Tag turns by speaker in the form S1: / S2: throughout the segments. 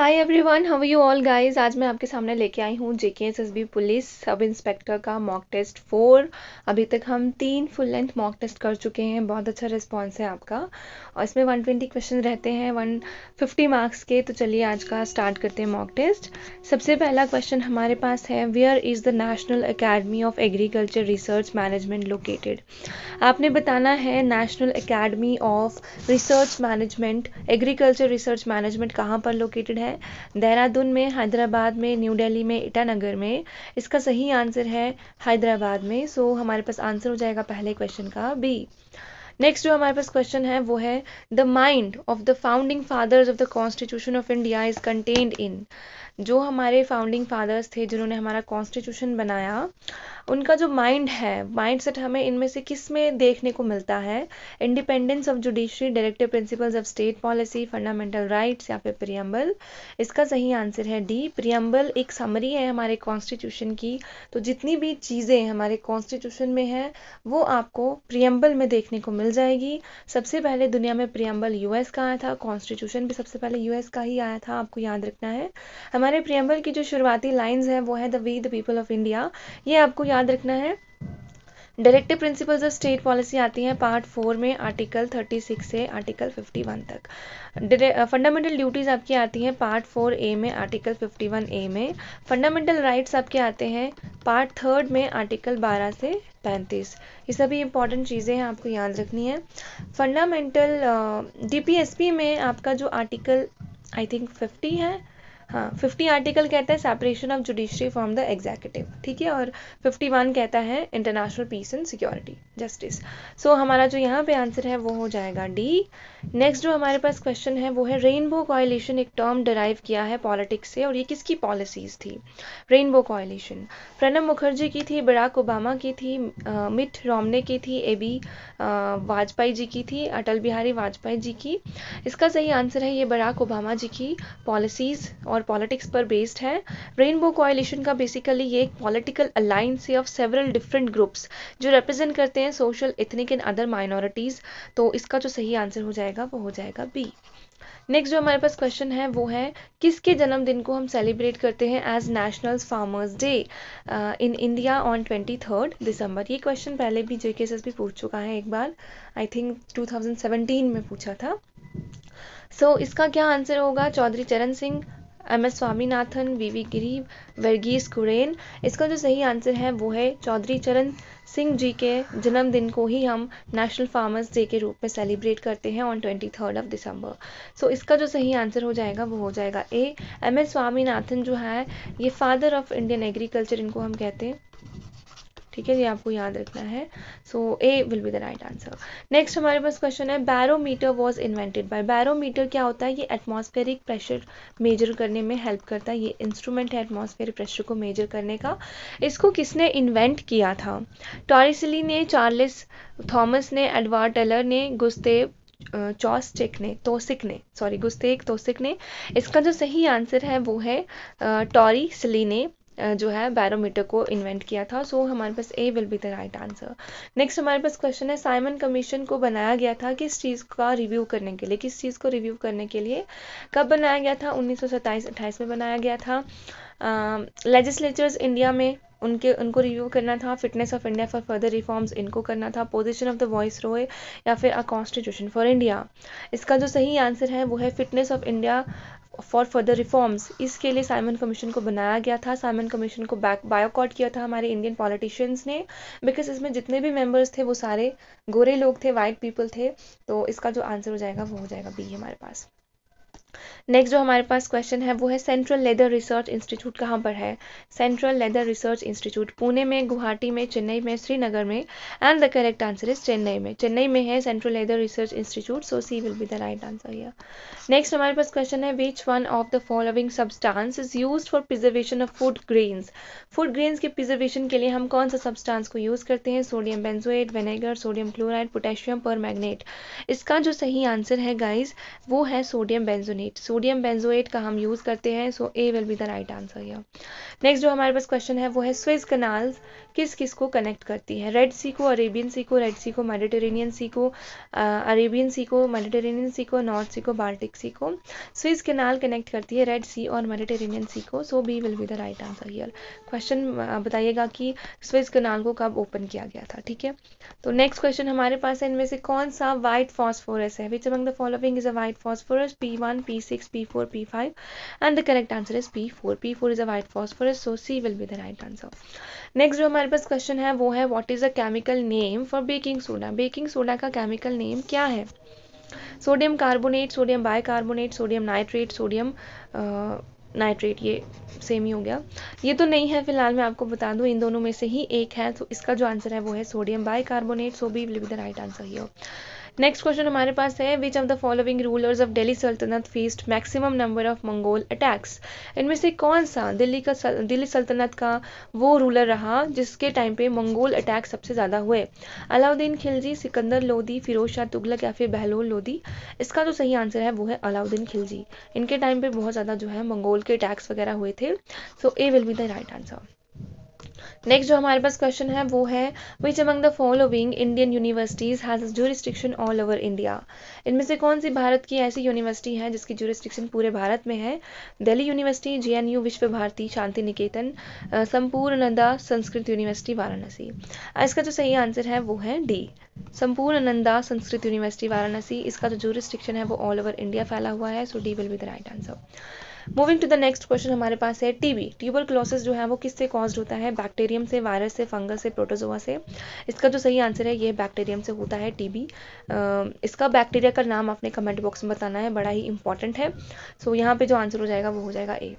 S1: Hi everyone how you all guys आज मैं आपके सामने लेके आई हूँ JK B police sub inspector का मॉक टेस्ट फोर अभी तक हम तीन फुल लेंथ मॉक टेस्ट कर चुके हैं बहुत अच्छा रिस्पांस है आपका और इसमें ट्वेंटी क्वेश्चन रहते हैं वन फिफ्टी मार्क्स के तो चलिए आज का स्टार्ट करते हैं मॉक टेस्ट सबसे पहला क्वेश्चन हमारे पास है where is the national academy of agriculture research management located आपने बताना है national academy of research management agriculture research management कहाँ पर लोकेटेड है है देहरादून में हैदराबाद में न्यू दिल्ली में ईटानगर में इसका सही आंसर है हैदराबाद में सो हमारे पास आंसर हो जाएगा पहले क्वेश्चन का बी नेक्स्ट जो हमारे पास क्वेश्चन है वो है the mind of the founding fathers of the constitution of India is contained in जो हमारे फाउंडिंग फादर्स थे जिन्होंने हमारा कॉन्स्टिट्यूशन बनाया उनका जो माइंड है माइंड सेट हमें इनमें से किस में देखने को मिलता है independence of judiciary directive principles of state policy fundamental rights या फिर प्रियम्बल इसका सही आंसर है डी प्रियम्बल एक समरी है हमारे कॉन्स्टिट्यूशन की तो जितनी भी चीज़ें हमारे कॉन्स्टिट्यूशन में हैं वो आपको प्रियम्बल में देखने को मिल जाएगी सबसे पहले दुनिया में प्रियम्बल यूएस का आया था कॉन्स्टिट्यूशन भी सबसे पहले यूएस का ही आया था आपको याद रखना है हमारे प्रियम्बल की जो शुरुआती लाइंस हैं वो है the we the people of India ये आपको याद रखना है directive principles of state policy आती हैं पार्ट फोर में आर्टिकल 36 से आर्टिकल 51 तक फंडामेंटल ड्यूटीज़ uh, आपकी आती हैं पार्ट फोर ए में आर्टिकल 51 ए में फंडामेंटल राइट्स आपके आते हैं पार्ट थर्ड में आर्टिकल 12 से 35 ये सभी इंपॉर्टेंट चीज़ें हैं आपको याद रखनी है फंडामेंटल डी uh, में आपका जो आर्टिकल आई थिंक 50 है हाँ फिफ्टी आर्टिकल कहता है separation of judiciary from the executive ठीक है और फिफ्टी वन कहता है international peace and security justice so हमारा जो यहाँ पे आंसर है वो हो जाएगा डी नेक्स्ट जो हमारे पास क्वेश्चन है वो है रेनबो कॉयलेशन एक टर्म डराइव किया है पॉलिटिक्स से और ये किसकी पॉलिसीज थी रेनबो कॉयलेशन प्रणब मुखर्जी की थी बराक ओबामा की थी मिट रोमने की थी ए बी वाजपेयी जी की थी अटल बिहारी वाजपेयी जी की इसका सही आंसर है ये बराक ओबामा जी की पॉलिसीज और और पॉलिटिक्स पर बेस्ड है रेनबो कोalition का बेसिकली ये एक पॉलिटिकल अलाइंस है ऑफ सेवरल डिफरेंट ग्रुप्स जो रिप्रेजेंट करते हैं social ethnic and other minorities तो इसका जो सही आंसर हो जाएगा वो हो जाएगा बी नेक्स्ट जो हमारे पास क्वेश्चन है वो है किसके जन्मदिन को हम सेलिब्रेट करते हैं as national farmers day in India on twenty third December ये क्वेश्चन पहले भी जेके जे भी पूछ चुका है एक बार आई थिंक 2017 में पूछा था सो so, इसका क्या आंसर होगा Chaudhary Charan Singh M S Swaminathan V V Giri Varghese Kurien इसका जो सही आंसर है वो है चौधरी चरण सिंह जी के जन्मदिन को ही हम नेशनल फार्मर्स डे के रूप में सेलिब्रेट करते हैं on twenty third of December so इसका जो सही आंसर हो जाएगा वो हो जाएगा ए एम एस स्वामीनाथन जो है ये फादर ऑफ इंडियन एग्रीकल्चर इनको हम कहते हैं ठीक है ये आपको याद रखना है so A will be the right answer next हमारे पास क्वेश्चन है barometer was invented by barometer क्या होता है ये एटमोस्फेरिक प्रेशर मेजर करने में हेल्प करता है ये इंस्ट्रूमेंट है एटमोस्फेरिक प्रेशर को मेजर करने का इसको किसने इन्वेंट किया था टॉरिसली ने चार्लिस थॉमस ने एडवार्ड टेलर ने गुस्तेव चॉस्टिक ने तोसिक ने सॉरी गुस्तेक तोसिक ने इसका जो सही आंसर है वो है टॉरी सिली ने जो है बैरोमीटर को इन्वेंट किया था सो हमारे पास A will be the right answer next हमारे पास क्वेश्चन है साइमन कमीशन को बनाया गया था किस चीज़ का रिव्यू करने के लिए किस चीज़ को रिव्यू करने के लिए कब बनाया गया था उन्नीस सौ में बनाया गया था लेजिस्लेचर्स uh, इंडिया में उनके उनको रिव्यू करना था fitness of India for further reforms इनको करना था पोजीशन ऑफ द वॉइस रोए या फिर अ कॉन्स्टिट्यूशन फॉर इंडिया इसका जो सही आंसर है वो है fitness of India for further reforms इसके लिए साइमन कमीशन को बनाया गया था साइमन कमीशन को बैक बायोकॉट किया था हमारे इंडियन पॉलिटिशियंस ने बिकॉज इसमें जितने भी मेम्बर्स थे वो सारे गोरे लोग थे वाइट पीपल थे तो इसका जो आंसर हो जाएगा वो हो जाएगा बी हमारे पास नेक्स्ट जो हमारे पास क्वेश्चन है वो है सेंट्रल लेदर रिसर्च इंस्टीट्यूट कहाँ पर है central leather research institute Pune में गुवाहाटी में चेन्नई में श्रीनगर में and the correct answer is Chennai में चेन्नई में है central leather research institute so C will be the right answer या नेक्स्ट हमारे पास क्वेश्चन है which one of the following substance is use for preservation of food grains food grains के preservation के लिए हम कौन सा सब्सटांस को यूज करते हैं sodium benzoate vinegar sodium chloride potassium पर इसका जो सही आंसर है गाइज वो है sodium benzonate benzonate sodium benzoate का हम यूज़ करते हैं so A will be the right answer यह नेक्स्ट जो हमारे पास क्वेश्चन है वो है स्विस कनाल्स किस किस को कनेक्ट uh, करती है रेड सी को अरेबियन सी को रेड सी को मेडिटेरेनियन सी को अरेबियन सी को मेडिटेरेनियन सी को नॉर्थ सी को बाल्टिक सी को स्विस कनाल कनेक्ट करती है रेड सी और मेडिटेरेनियन सी को so B will be the right answer here question बताइएगा कि स्विस कनाल को कब ओपन किया गया था ठीक है तो नेक्स्ट क्वेश्चन हमारे पास है इनमें से कौन सा वाइट फॉस्फोरस है which among the following is a white phosphorus P one P6, P4, P5 and the correct answer is P4. P4 is a white phosphorus so C will be the right answer. Next जो हमारे पास question है वो है what is a chemical name for baking soda baking soda का chemical name क्या है sodium carbonate sodium bicarbonate sodium nitrate sodium nitrate ये सेम ही हो गया ये तो नहीं है फिलहाल मैं आपको बता दूं इन दोनों में से ही एक है तो इसका जो आंसर है वो है sodium bicarbonate so B will be the right answer ही हो नेक्स्ट क्वेश्चन हमारे पास है which of the following rulers of Delhi Sultanate faced maximum number of Mongol attacks इनमें से कौन सा दिल्ली का दिल्ली सल्तनत का वो रूलर रहा जिसके टाइम पे मंगोल अटैक सबसे ज़्यादा हुए अलाउद्दीन खिलजी सिकंदर लोधी फिरोज शाह तुगलक या फिर बहलोल लोधी इसका जो तो सही आंसर है वो है अलाउद्दीन खिलजी इनके टाइम पे बहुत ज़्यादा जो है मंगोल के अटैक्स वगैरह हुए थे so A will be the right answer next जो हमारे पास क्वेश्चन है वो है which among the following Indian universities has jurisdiction all over India इनमें से कौन सी भारत की ऐसी यूनिवर्सिटी है जिसकी जूरिस्ट्रिक्शन पूरे भारत में है दिल्ली यूनिवर्सिटी यू विश्व भारती शांति निकेतन संपूर्णनंदा संस्कृत यूनिवर्सिटी वाराणसी इसका जो सही आंसर है वो है डी संपूर्ण नंदा संस्कृत यूनिवर्सिटी वाराणसी इसका जो जूरिस्ट्रिक्शन है वो ऑल ओवर इंडिया फैला हुआ है so D will be the right answer moving to the next question हमारे पास है टीबी ट्यूबर क्लोसिस जो है वो किससे कॉज होता है बैक्टीरियम से वायरस से फंगस से प्रोटोजोआ से इसका जो सही आंसर है ये बैक्टीरियम से होता है टीबी इसका बैक्टीरिया का नाम आपने कमेंट बॉक्स में बताना है बड़ा ही इंपॉर्टेंट है सो so, यहाँ पे जो आंसर हो जाएगा वो हो जाएगा ए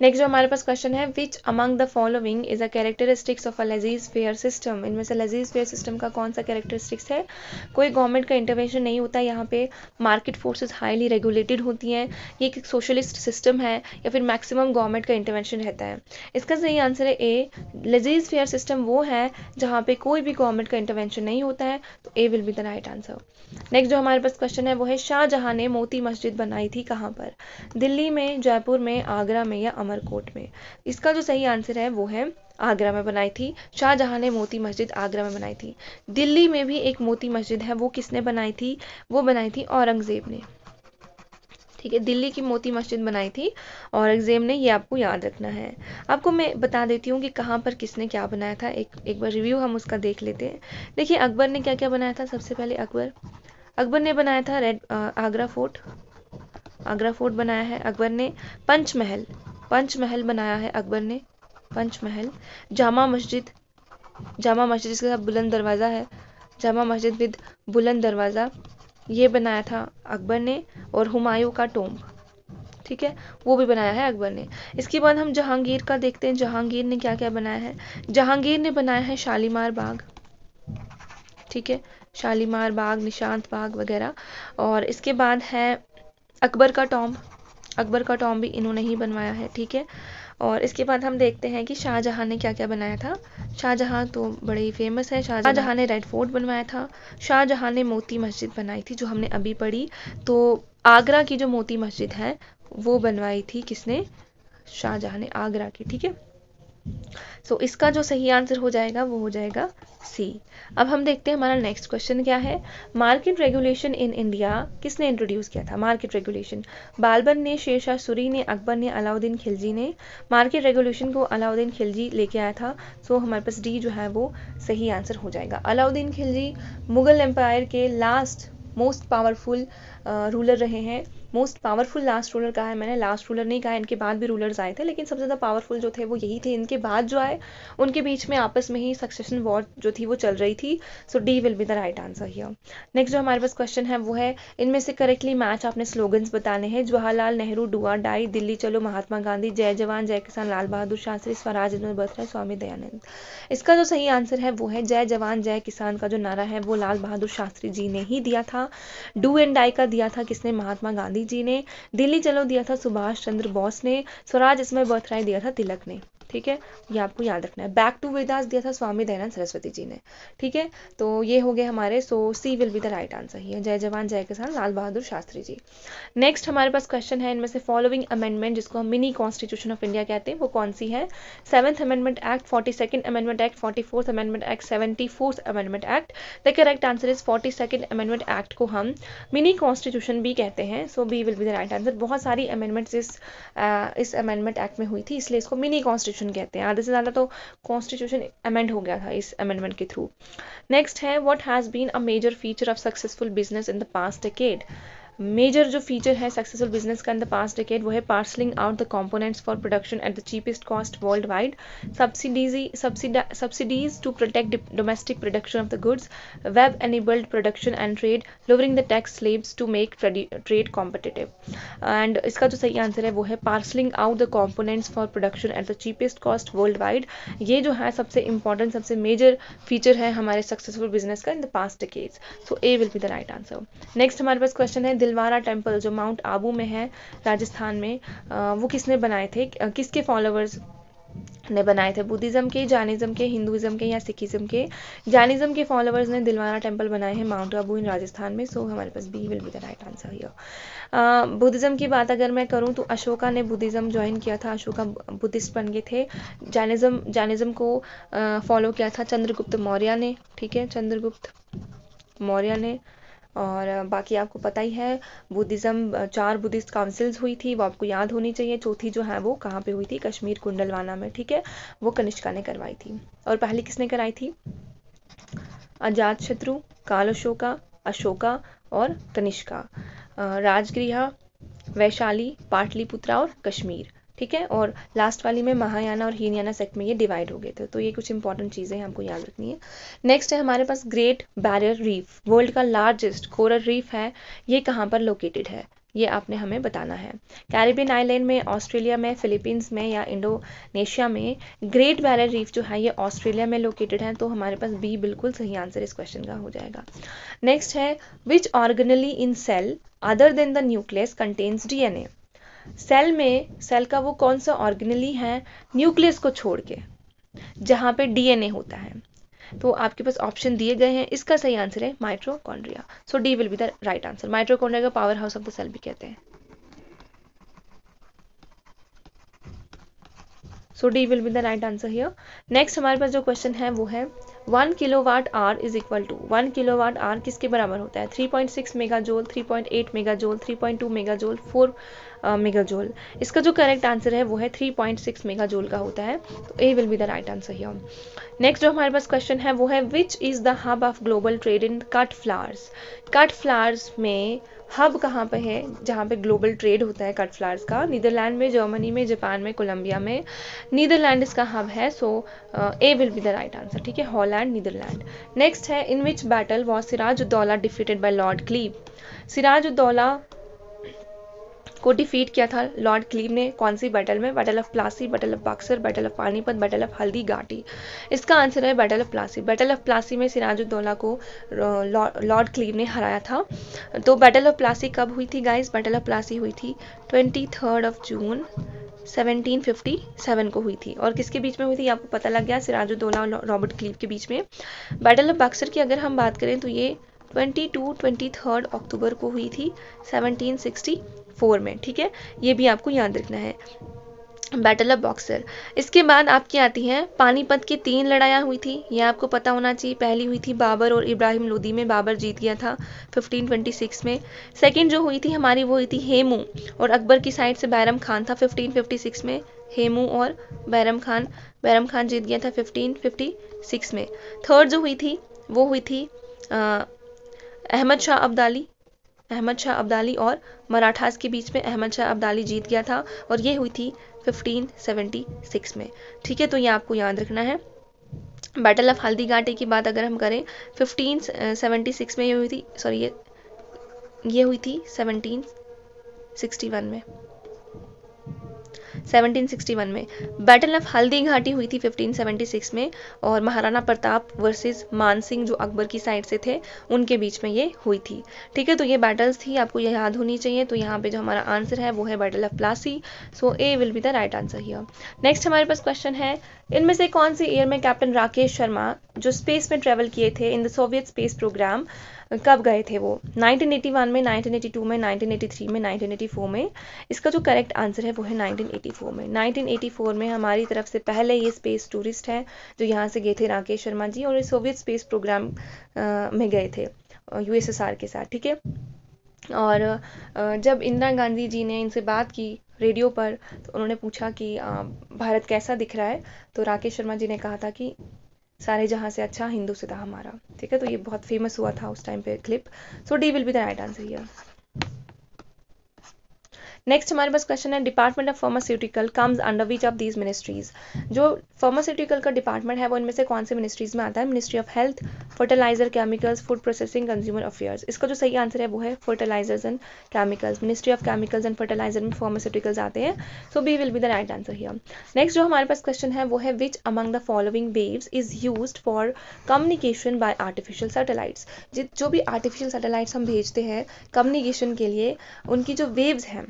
S1: नेक्स्ट जो हमारे पास क्वेश्चन है which among the following is a characteristics of a laissez faire system इनमें से लजीज फेयर सिस्टम का कौन सा कैरेक्टरिस्टिक्स है कोई गवर्नमेंट का इंटरवेंशन नहीं होता यहाँ पे मार्केट फोर्सेज हाईली रेगुलेटेड होती हैं ये एक सोशलिस्ट सिस्टम है या फिर मैक्सिमम गवर्नमेंट का इंटरवेंशन रहता है इसका सही आंसर है ए लजीज फेयर सिस्टम वो है जहाँ पे कोई भी गवर्नमेंट का इंटरवेंशन नहीं होता है तो A will be the right answer next जो हमारे पास क्वेश्चन है वो है शाहजहां ने मोती मस्जिद बनाई थी कहाँ पर दिल्ली में जयपुर में आगरा में या अमरकोट में इसका जो सही आंसर है वो है आगरा में बनाई थी शाहजहां ने मोती मस्जिद आगरा में बनाई थी दिल्ली में भी एक मोती मस्जिद है वो किसने बनाई थी वो बनाई थी औरंगज़ेब ने ठीक है दिल्ली की मोती मस्जिद बनाई थी और एग्जाम ने ये आपको याद रखना है आपको मैं बता देती हूँ कि कहाँ पर किसने क्या बनाया था एक एक बार रिव्यू हम उसका देख लेते हैं देखिए अकबर ने क्या क्या बनाया था सबसे पहले अकबर अकबर ने बनाया था red Agra fort Agra fort बनाया है अकबर ने पंचमहल पंचमहल बनाया है अकबर ने पंचमहल जामा मस्जिद जामा मस्जिद जिसके साथ बुलंद दरवाज़ा है जामा मस्जिद विद बुलंद दरवाज़ा ये बनाया था अकबर ने और हुमायूं का टोम्ब ठीक है वो भी बनाया है अकबर ने इसके बाद हम जहांगीर का देखते हैं जहांगीर ने क्या क्या बनाया है जहांगीर ने बनाया है शालीमार बाग ठीक है शालीमार बाग निशांत बाग वगैरह और इसके बाद है अकबर का टॉम्ब अकबर का टॉम्ब भी इन्होंने ही बनवाया है ठीक है और इसके बाद हम देखते हैं कि शाहजहाँ ने क्या क्या बनाया था शाहजहाँ तो बड़े ही फेमस है शाहजहाँ ने रेड फोर्ट बनवाया था शाहजहाँ ने मोती मस्जिद बनाई थी जो हमने अभी पढ़ी तो आगरा की जो मोती मस्जिद है वो बनवाई थी किसने शाहजहाँ ने आगरा की ठीक है सो so, इसका जो सही आंसर हो जाएगा वो हो जाएगा सी अब हम देखते हैं हमारा नेक्स्ट क्वेश्चन क्या है मार्केट रेगुलेशन इन इंडिया किसने इंट्रोड्यूस किया था मार्केट रेगुलेशन बालबन ने शेरशाह सूरी ने अकबर ने अलाउद्दीन खिलजी ने मार्केट रेगुलेशन को अलाउद्दीन खिलजी लेके आया था सो so, हमारे पास डी जो है वो सही आंसर हो जाएगा अलाउद्दीन खिलजी मुगल एम्पायर के लास्ट मोस्ट पावरफुल रूलर रहे हैं मोस्ट पावरफुल लास्ट रूलर कहा है मैंने लास्ट रूलर नहीं कहा इनके बाद भी रूलर्स आए थे लेकिन सबसे ज़्यादा पावरफुल जो थे वो यही थे इनके बाद जो आए उनके बीच में आपस में ही सक्सेशन वॉर जो थी वो चल रही थी so D will be the right answer here next जो हमारे पास क्वेश्चन है वो है इनमें से करेक्टली मैच आपने स्लोगन्स बताने हैं जवाहरलाल नेहरू डुआ डाई दिल्ली चलो महात्मा गांधी जय जवान जय किसान लाल बहादुर शास्त्री स्वराज बसरा स्वामी दयानंद इसका जो सही आंसर है वो है जय जवान जय किसान का जो नारा है वो लाल बहादुर शास्त्री जी ने ही दिया था डू एंड डाई का दिया था किसने महात्मा गांधी गांधी जी ने दिल्ली चलो दिया था सुभाष चंद्र बोस ने स्वराज इसमें बर्थराय दिया था तिलक ने ठीक है ये आपको याद रखना है बैक टू वेदास दिया था स्वामी दयानंद सरस्वती जी ने ठीक है तो ये हो गए हमारे so C will be the right answer ही जय जवान जय किसान लाल बहादुर शास्त्री जी नेक्स्ट हमारे पास क्वेश्चन है इनमें से फॉलोइंग अमेंडमेंट जिसको हम मिनी कॉन्स्टिट्यूशन ऑफ इंडिया कहते हैं वो कौन सी है seventh amendment act forty second amendment act forty fourth amendment act seventy fourth amendment act the correct answer is forty second amendment act को हम मिनी कॉन्स्टिट्यूशन भी कहते हैं so B will be the right answer बहुत सारी amendments इस uh, इस amendment act में हुई थी इसलिए इसको मिनी कॉन्स्टिट्यूशन कॉन्स्टिट्यूशन कहते हैं आधे से ज़्यादा तो कॉन्स्टिट्यूशन अमेंड हो गया था इस अमेंडमेंट के थ्रू नेक्स्ट है what has been a major feature of successful business in the past decade major जो फीचर है सक्सेसफुल बिजनेस का इन द पास्ट डिकेड वो है parcelling out the components for production at the cheapest cost world wide subsidies subsidies to protect domestic production of the goods web enabled production and trade lowering the tax slabs to make trade competitive and इसका जो सही answer है वो है parcelling out the components for production at the cheapest cost world wide ये जो है सबसे इंपॉर्टेंट सबसे मेजर फीचर है हमारे सक्सेसफुल बिजनेस का in the past decades so A will be the right answer next हमारे पास क्वेश्चन है दिल चिलवारा टेम्पल जो माउंट आबू में है राजस्थान में वो किसने बनाए थे किसके फॉलोअर्स ने बनाए थे बुद्धिज़्म के जैनिज़्म के हिंदुज़म के या सिखिज़्म के जैनिज़्म के फॉलोअर्स ने दिलवाना टेम्पल बनाए हैं माउंट आबू इन राजस्थान में सो हमारे पास B will be the right answer here Buddhism की बात अगर मैं करूँ तो अशोका ने बुद्धिज़्म ज्वाइन किया था अशोका बुद्धिस्ट बन गए थे जैनिज़्म जैनिज़्म को फॉलो किया था चंद्रगुप्त मौर्य ने ठीक है चंद्रगुप्त मौर्य ने और बाकी आपको पता ही है बुद्धिज़्म चार बुद्धिस्ट काउंसिल्स हुई थी वो आपको याद होनी चाहिए चौथी जो है वो कहाँ पे हुई थी कश्मीर कुंडलवाना में ठीक है वो कनिष्का ने करवाई थी और पहली किसने कराई थी अजात शत्रु काल अशोका अशोका और कनिष्का राजगृह वैशाली पाटलिपुत्रा और कश्मीर ठीक है और लास्ट वाली में महायाना और हीनयाना सेक्ट में ये डिवाइड हो गए थे तो ये कुछ इंपॉर्टेंट चीज़ें हमको याद रखनी है नेक्स्ट है हमारे पास ग्रेट बैरियर रीफ वर्ल्ड का लार्जेस्ट कोरल रीफ है ये कहाँ पर लोकेटेड है ये आपने हमें बताना है कैरिबियन आइलैंड में ऑस्ट्रेलिया में फिलीपींस में या इंडोनेशिया में ग्रेट बैरियर रीफ जो है ये ऑस्ट्रेलिया में लोकेटेड है तो हमारे पास बी बिल्कुल सही आंसर इस क्वेश्चन का हो जाएगा नेक्स्ट है which organelle in cell other than the nucleus contains DNA cell में सेल का वो कौन सा ऑर्गेनली है न्यूक्लियस को छोड़ के जहाँ पे डीएनए होता है तो आपके पास ऑप्शन दिए गए हैं इसका सही आंसर है mitochondria so D will be the right answer mitochondria का powerhouse of the cell भी कहते हैं so D will be the right answer here next हमारे पास जो क्वेश्चन है वो है one kilowatt hour is equal to one kilowatt hour किसके बराबर होता है three point six megajoule three point eight megajoule three point two megajoule four mega जोल इसका जो करेक्ट आंसर है वो है थ्री पॉइंट सिक्स मेगा जोल का होता है तो A will be the right answer here next जो हमारे पास क्वेश्चन है वो है which is the hub of global trade in cut flowers cut flowers में हब कहाँ पे है जहाँ पे ग्लोबल ट्रेड होता है कट फ्लावर्स का नीदरलैंड में जर्मनी में जापान में कोलंबिया में नीदरलैंड इसका हब है so A will be the right answer ठीक है हॉलैंड नीदरलैंड नेक्स्ट है इन which battle was Siraj Uddaula defeated by Lord Clive Siraj Uddaula को डिफीट किया था लॉर्ड क्लीव ने कौन सी बैटल में battle of Plassey battle of Buxar battle of Panipat battle of Haldi Ghati इसका आंसर है battle of Plassey battle of Plassey में सिराजुद्दौला को लॉर्ड uh, क्लीव ने हराया था तो बैटल ऑफ प्लासी कब हुई थी गाइस बैटल ऑफ प्लासी हुई थी ट्वेंटी ऑफ जून 1757 को हुई थी और किसके बीच में हुई थी आपको पता लग गया सिराजुद्दौला और रॉबर्ट क्लीव के बीच में बैटल ऑफ बक्सर की अगर हम बात करें तो ये 22 23 अक्टूबर को हुई थी फोर में ठीक है ये भी आपको याद रखना है बैटल ऑफ बॉक्सर इसके बाद आपकी आती हैं पानीपत की तीन लड़ाइयाँ हुई थी ये आपको पता होना चाहिए पहली हुई थी बाबर और इब्राहिम लोदी में बाबर जीत गया था 1526 में सेकंड जो हुई थी हमारी वो हुई थी हेमू और अकबर की साइड से बैरम खान था 1556 में हेमू और बैरम खान बैरम खान जीत गया था फिफ्टीन में थर्ड जो हुई थी वो हुई थी अहमद शाह अब्दाली अहमद शाह अब्दाली और मराठास के बीच में अहमद शाह अब्दाली जीत गया था और ये हुई थी 1576 में ठीक है तो ये आपको याद रखना है बैटल ऑफ हल्दी घाटी की बात अगर हम करें 1576 में ये हुई थी सॉरी ये ये हुई थी 1761 में 1761 में बैटल ऑफ हल्दी घाटी हुई थी 1576 में और महाराणा प्रताप वर्सेस मानसिंह जो अकबर की साइड से थे उनके बीच में ये हुई थी ठीक है तो ये बैटल्स थी आपको ये याद होनी चाहिए तो यहाँ पे जो हमारा आंसर है वो है battle of Plassey so A will be the right answer here next हमारे पास क्वेश्चन है इनमें से कौन सी ईयर में कैप्टन राकेश शर्मा जो स्पेस में ट्रेवल किए थे in the Soviet space programme कब गए थे वो 1981 में 1982 में 1983 में 1984 में इसका जो करेक्ट आंसर है वो है 1984 में 1984 में हमारी तरफ से पहले ये स्पेस टूरिस्ट हैं जो यहाँ से गए थे राकेश शर्मा जी और सोवियत स्पेस प्रोग्राम में गए थे यूएसएसआर के साथ ठीक है और जब इंदिरा गांधी जी ने इनसे बात की रेडियो पर तो उन्होंने पूछा कि भारत कैसा दिख रहा है तो राकेश शर्मा जी ने कहा था कि सारे जहाँ से अच्छा हिंदू से था हमारा ठीक है तो ये बहुत फेमस हुआ था उस टाइम पे clip so D will be the right answer here next हमारे पास क्वेश्चन है department of pharmaceutical comes under which of these ministries जो फार्मास्यूटिकल का डिपार्टमेंट है वो इनमें से कौन से मिनिस्ट्रीज में आता है ministry of health fertiliser chemicals food processing consumer affairs इसका जो सही आंसर है वो है fertilisers and chemicals ministry of chemicals and fertiliser में फार्मास्यूटिकल्स आते हैं so B will be the right answer here next जो हमारे पास क्वेश्चन है वो है which among the following waves is use for communication by artificial satellites जो भी आर्टिफिशियल सैटेलाइट्स हम भेजते हैं कम्युनिकेशन के लिए उनकी जो वेव्स हैं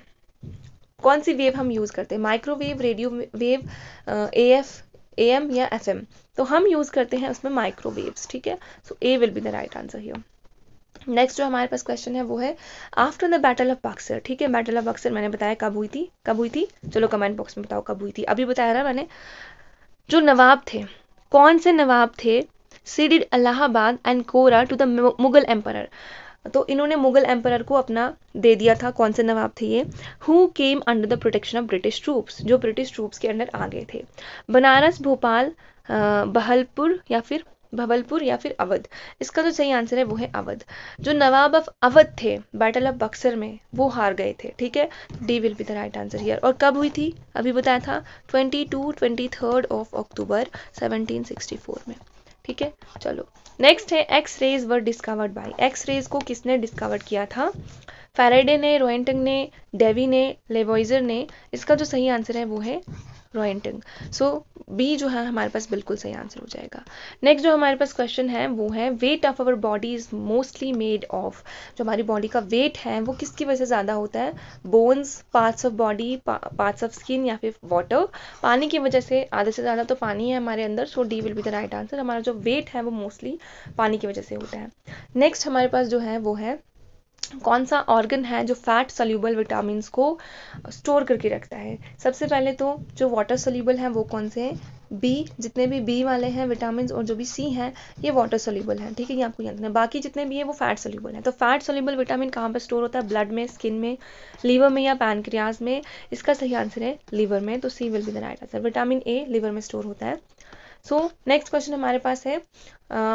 S1: कौन सी वेव हम यूज़ करते हैं microwave radio wave A F A M या एफ एम तो हम यूज़ करते हैं उसमें माइक्रोवेव्स ठीक है so A will be the right answer here next जो हमारे पास क्वेश्चन है वो है after the battle of Buxar ठीक है बैटल ऑफ बक्सर मैंने बताया कब हुई थी कब हुई थी चलो कमेंट बॉक्स में बताओ कब हुई थी अभी बताया ना मैंने जो नवाब थे कौन से नवाब थे ceded Allahabad and Kora to the Mughal empire तो इन्होंने मुगल एम्पर को अपना दे दिया था कौन से नवाब थे ये who came under the protection of British troops जो ब्रिटिश ट्रूप्स के अंडर आ गए थे बनारस भोपाल बहलपुर या फिर भवलपुर या फिर अवध इसका जो सही आंसर है वो है अवध जो नवाब ऑफ अवध थे बैटल ऑफ बक्सर में वो हार गए थे ठीक है D will be the right answer here और कब हुई थी अभी बताया था 22 23 ऑफ अक्टूबर 1764 में ठीक है चलो नेक्स्ट है X rays were discovered by X rays को किसने डिस्कवर किया था फेराइडे ने रोइंटंग ने डेवी ने लेवॉइजर ने इसका जो सही आंसर है वो है रॉयटिंग सो बी जो है हमारे पास बिल्कुल सही आंसर हो जाएगा नेक्स्ट जो हमारे पास क्वेश्चन है वो है weight of our body is mostly made of जो हमारी बॉडी का वेट है वो किसकी वजह से ज़्यादा होता है bones parts of body parts of skin या फिर वाटर पानी की वजह से आधे से ज़्यादा तो पानी है हमारे अंदर so D will be the right answer हमारा जो वेट है वो मोस्टली पानी की वजह से होता है नेक्स्ट हमारे पास जो है वो है कौन सा ऑर्गन है जो फैट सोल्यूबल विटामिन को स्टोर करके रखता है सबसे पहले तो जो वाटर सोल्यूबल हैं वो कौन से हैं बी जितने भी बी वाले हैं विटामिन और जो भी सी हैं ये वाटर सोल्यूबल हैं ठीक है ये आपको याद रखना बाकी जितने भी हैं वो फैट सोल्यूबल हैं तो फैट सोल्यूबल विटामिन कहाँ पर स्टोर होता है ब्लड में स्किन में लीवर में या पैनक्रियाज में इसका सही आंसर है लीवर में तो C will be the right answer vitamin A liver में स्टोर होता है सो नेक्स्ट क्वेश्चन हमारे पास है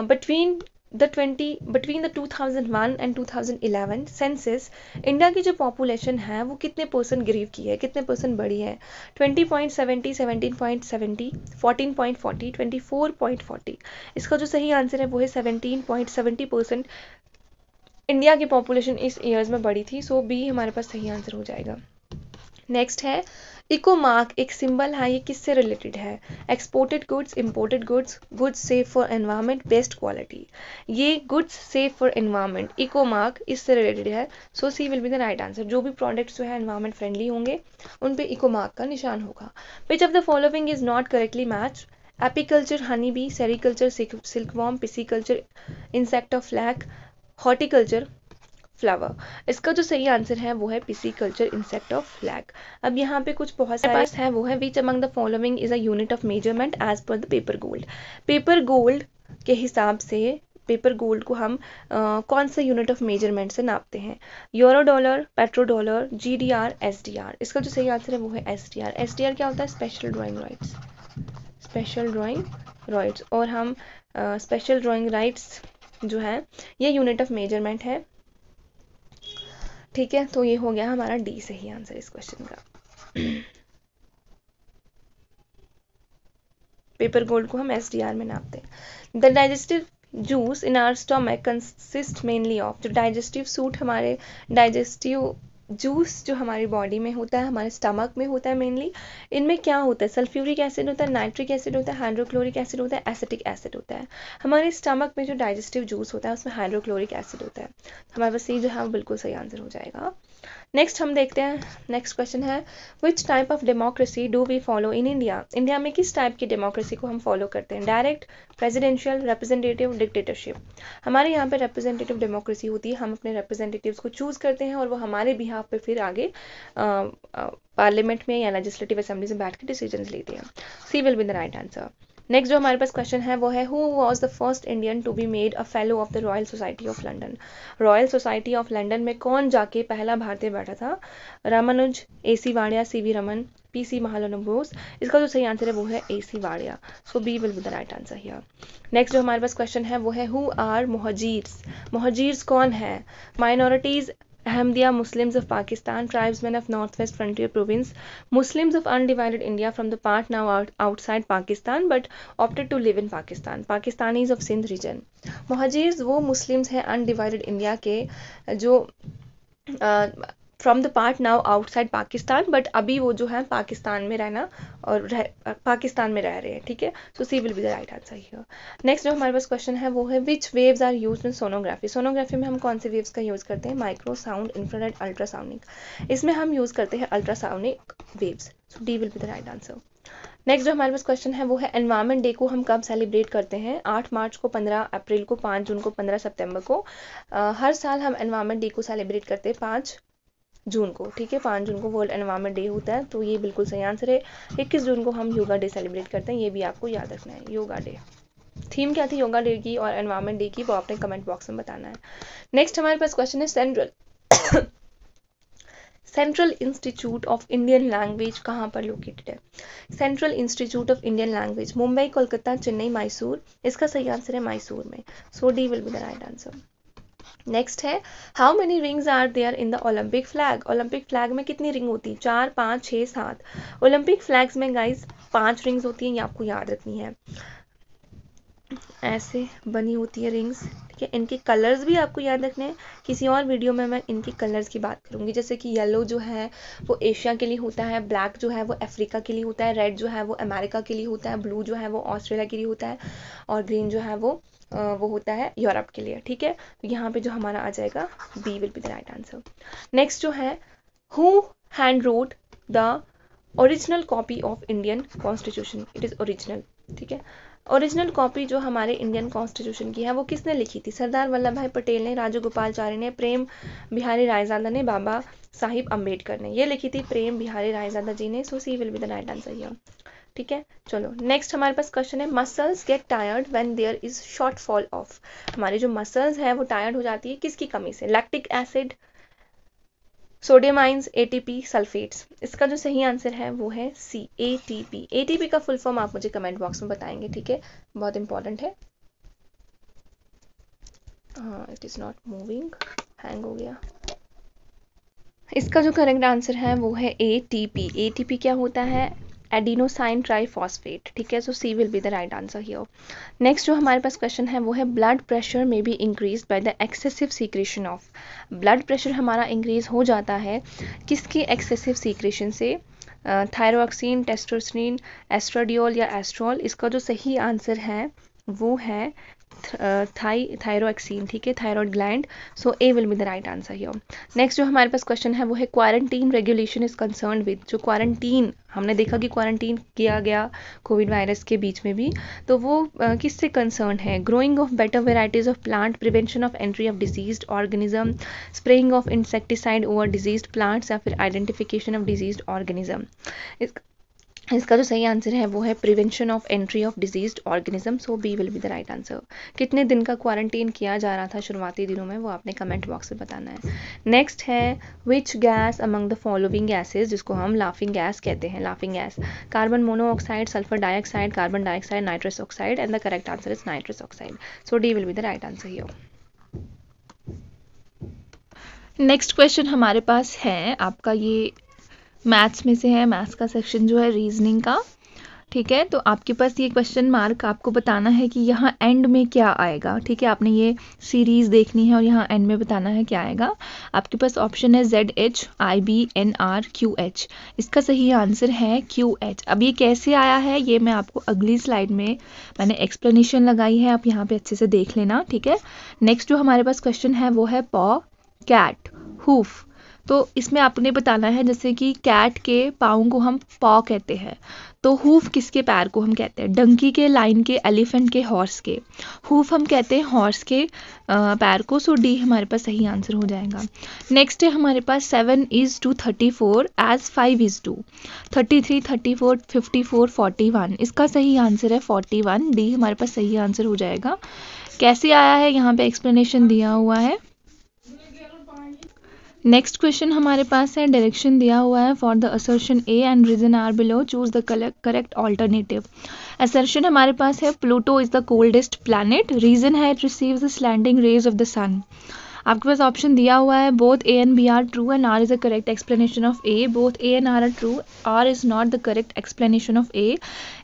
S1: between uh, the twenty between the two thousand one and two thousand eleven census India की जो पॉपुलेशन है वो कितने परसेंट ग्रीव की है कितने परसेंट बढ़ी है twenty point seventy seventeen point seventy fourteen point forty twenty four point forty इसका जो सही आंसर है वो है seventeen point seventy percent India की पॉपुलेशन इस ईयर्स में बढ़ी थी सो so बी हमारे पास सही आंसर हो जाएगा नेक्स्ट है इको मार्क एक सिंबल है ये किससे रिलेटेड है exported goods imported goods goods safe for environment best quality ये goods safe for environment eco mark इससे रिलेटेड है so C will be the right answer जो भी प्रोडक्ट्स जो है एनवायरमेंट फ्रेंडली होंगे उन पे इको मार्क का निशान होगा which of the following is not correctly match apiculture honey bee sericulture worm pisciculture insect of flag horticulture flower इसका जो सही आंसर है वो है pisciculture insect of flag अब यहाँ पे कुछ बहुत सारे पास है वो है which among the following is a unit of measurement as per the paper gold paper gold के हिसाब से पेपर गोल्ड को हम आ, कौन से यूनिट ऑफ मेजरमेंट से नापते हैं euro dollar petro dollar G D R S D R इसका जो सही आंसर है वो है S D R S D R क्या होता है special drawing rights special drawing rights और हम स्पेशल ड्राइंग राइट्स जो है ये यूनिट ऑफ मेजरमेंट है ठीक है तो ये हो गया हमारा डी सही आंसर इस क्वेश्चन का पेपर गोल्ड को हम एस डी आर में नापते हैं the digestive juice in our stomach consist mainly of जो डाइजेस्टिव सूट हमारे डाइजेस्टिव जूस जो हमारी बॉडी में होता है हमारे स्टमक में होता है मेनली इनमें क्या होता है सल्फ्यूरिक एसिड होता है नाइट्रिक एसिड होता है हाइड्रोक्लोरिक एसिड होता है एसिटिक एसिड होता है हमारे स्टमक में जो डाइजेस्टिव जूस होता है उसमें हाइड्रोक्लोरिक एसिड होता है तो हमारे पास ये जो है बिल्कुल सही आंसर हो जाएगा नेक्स्ट हम देखते हैं नेक्स्ट क्वेश्चन है which type of democracy do we follow in India India में किस टाइप की डेमोक्रेसी को हम फॉलो करते हैं डायरेक्ट प्रेजिडेंशियल रिप्रेजेंटेटिव डिक्टेटरशिप हमारे यहाँ पे रिप्रेजेंटेटिव डेमोक्रेसी होती है हम अपने रिप्रेजेंटेटिव्स को चूज़ करते हैं और वो हमारे बिहाफ पे फिर आगे पार्लियामेंट में या लेजिस्लेटिव असेंबली से बैठ कर डिसीजन लेते हैं C will be the right answer next जो हमारे पास क्वेश्चन है वो है who was the first Indian to be made a fellow of the Royal Society of London Royal Society of London में कौन जाके पहला भारतीय बैठा था Ramanuj A C Wadia C V Raman P C Mahalanobis Bose इसका जो सही आंसर है वो है A C Wadia so B will be the right answer here next जो हमारे पास क्वेश्चन है वो है हु आर मोहजीर्स मोहजीर्स कौन है minorities Ahmadiyya Muslims of Pakistan, tribesmen of Northwest Frontier Province, Muslims of undivided India from the part now out, outside Pakistan but opted to live in Pakistan, Pakistanis of Sindh region. Muhajirs वो Muslims हैं undivided India के जो from the part now outside Pakistan but अभी वो जो है पाकिस्तान में रहना और रह, पाकिस्तान में रह रहे हैं ठीक है so C will be the right answer here next जो हमारे पास क्वेश्चन है वो है which waves are use in sonography sonography में हम कौन से वेव्स का यूज़ करते हैं माइक्रो साउंड इंफ्रारेड अल्ट्रासाउंडिक इसमें हम यूज़ करते हैं ultrasonic waves so D will be the right answer next जो हमारे पास क्वेश्चन है वो है एनवायरमेंट डे को हम कब सेलिब्रेट करते हैं आठ मार्च को पंद्रह अप्रैल को पाँच जून को पंद्रह सितंबर को आ, हर साल हम एनवायरमेंट डे को सेलिब्रेट करते हैं पाँच जून को ठीक है पाँच जून को वर्ल्ड एनवायरमेंट डे होता है तो ये बिल्कुल सही आंसर है इक्कीस जून को हम योगा डे सेलिब्रेट करते हैं ये भी आपको याद रखना है योगा डे थीम क्या थी योगा डे की और एनवायरमेंट डे की वो आपने कमेंट बॉक्स में बताना है नेक्स्ट हमारे पास क्वेश्चन है Central Central Institute of Indian Language कहाँ पर लोकेटेड है Central Institute of Indian Language Mumbai Kolkata Chennai Mysore इसका सही आंसर है मैसूर में so D will be the right answer next है how many rings are there in the Olympic flag Olympic flag में कितनी रिंग होती है चार पाँच छः सात ओलंपिक फ्लैग्स में गाइज पाँच रिंग्स होती हैं ये आपको याद रखनी है ऐसे बनी होती है रिंग्स ठीक है इनके कलर्स भी आपको याद रखने हैं किसी और वीडियो में मैं इनके कलर्स की बात करूंगी जैसे कि येलो जो है वो एशिया के लिए होता है ब्लैक जो है वो अफ्रीका के लिए होता है रेड जो है वो अमेरिका के लिए होता है ब्लू जो है वो ऑस्ट्रेलिया के लिए होता है और ग्रीन जो है वो वो होता है यूरोप के लिए ठीक है तो यहाँ पे जो हमारा आ जाएगा B will be the right answer next जो है who handwrote the original copy of Indian constitution it is original ठीक है ओरिजिनल कॉपी जो हमारे इंडियन कॉन्स्टिट्यूशन की है वो किसने लिखी थी सरदार वल्लभ भाई पटेल ने राजू गोपालचार्य ने प्रेम बिहारी रायजादा ने बाबा साहिब अम्बेडकर ने ये लिखी थी प्रेम बिहारी रायजादा जी ने so C will be the right answer you ठीक है चलो नेक्स्ट हमारे पास क्वेश्चन है muscles get tired when there is shortfall of हमारी जो मसल्स है वो टायर्ड हो जाती है किसकी कमी से lactic acid sodium ions ATP sulphates इसका जो सही आंसर है वो है सी एटीपी एटीपी का फुल फॉर्म आप मुझे कमेंट बॉक्स में बताएंगे ठीक है बहुत इंपॉर्टेंट है it is not moving hang हो गया इसका जो करेक्ट आंसर है वो है A T P A T P क्या होता है एडिनोसाइन ट्राईफॉस्फेट ठीक है so C will be the right answer here next जो हमारे पास क्वेश्चन है वो है blood pressure may be increase by the excessive secretion of blood pressure हमारा इंक्रीज हो जाता है किसके एक्सेसिव सीक्रेशन से थायरोक्सिन टेस्टोस्टेरोन एस्ट्राडियोल या एस्ट्रोल इसका जो सही आंसर है वो है थाई थायरोक्सीन uh, ठीक है thyroid gland so A will be the right answer here next जो हमारे पास क्वेश्चन है वो है quarantine regulation is concern with जो क्वारंटीन हमने देखा कि क्वारंटीन किया गया कोविड वायरस के बीच में भी तो वो uh, किससे कंसर्न है growing of better varieties of plant prevention of entry of disease organism spraying of insecticide over disease plants या फिर आइडेंटिफिकेशन ऑफ डिजीज ऑर्गेनिज्म इसका जो सही आंसर है वो है prevention of entry of disease organism so B will be the right answer कितने दिन का क्वारंटीन किया जा रहा था शुरुआती दिनों में वो आपने कमेंट बॉक्स में बताना है नेक्स्ट है which gas among the following gases जिसको हम लाफिंग गैस कहते हैं laughing gas carbon monoxide sulphur dioxide carbon dioxide nitrous oxide and the correct answer is nitrous oxide so D will be the right answer ही next question हमारे पास है आपका ये मैथ्स में से है मैथ्स का सेक्शन जो है रीजनिंग का ठीक है तो आपके पास ये क्वेश्चन मार्क आपको बताना है कि यहाँ एंड में क्या आएगा ठीक है आपने ये सीरीज़ देखनी है और यहाँ एंड में बताना है क्या आएगा आपके पास ऑप्शन है Z H I B N R Q H इसका सही आंसर है क्यू एच अब ये कैसे आया है ये मैं आपको अगली स्लाइड में मैंने एक्सप्लेनेशन लगाई है आप यहाँ पर अच्छे से देख लेना ठीक है नेक्स्ट जो हमारे पास क्वेश्चन है वो है पॉ कैट हुफ तो इसमें आपने बताना है जैसे कि कैट के पाओ को हम पॉ कहते हैं तो हूफ किसके पैर को हम कहते हैं डंकी के लाइन के एलिफेंट के हॉर्स के हूफ हम कहते हैं हॉर्स के पैर को सो डी हमारे पास सही आंसर हो जाएगा नेक्स्ट है हमारे पास seven is to thirty four as five is to thirty three thirty four fifty four forty one इसका सही आंसर है फोर्टी वन डी हमारे पास सही आंसर हो जाएगा कैसे आया है यहाँ पे एक्सप्लेनेशन दिया हुआ है नेक्स्ट क्वेश्चन हमारे पास है डायरेक्शन दिया हुआ है for the assertion A and reason R below choose the correct alternative assertion हमारे पास है Pluto is the coldest planet reason है it receive the slanting rays of the sun आपके पास ऑप्शन दिया हुआ है both A and B are true and R is the correct explanation of A both A and R are true R is not the correct explanation of A